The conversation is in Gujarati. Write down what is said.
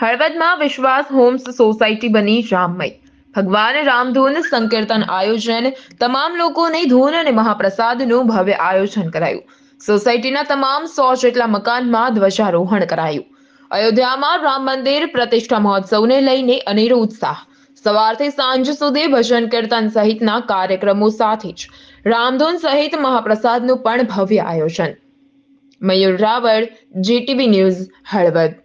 હળવદમાં વિશ્વાસ હોમ્સ સોસાયટી બની રામમય ભગવાન રામધૂન સંકીર્તન આયોજન તમામ લોકોને ધૂન અને મહાપ્રસાદનું ભવ્ય આયોજન કરાયું સોસાયટીના તમામ સો જેટલા મકાનમાં ધ્વજારોહણ કરાયું અયોધ્યામાં રામ મંદિર પ્રતિષ્ઠા મહોત્સવને લઈને અનેરો ઉત્સાહ સવારથી સાંજ સુધી ભજન કીર્તન સહિતના કાર્યક્રમો સાથે જ રામધૂન સહિત મહાપ્રસાદનું પણ ભવ્ય આયોજન મયુર રાવળ જીટીવી ન્યૂઝ હળવદ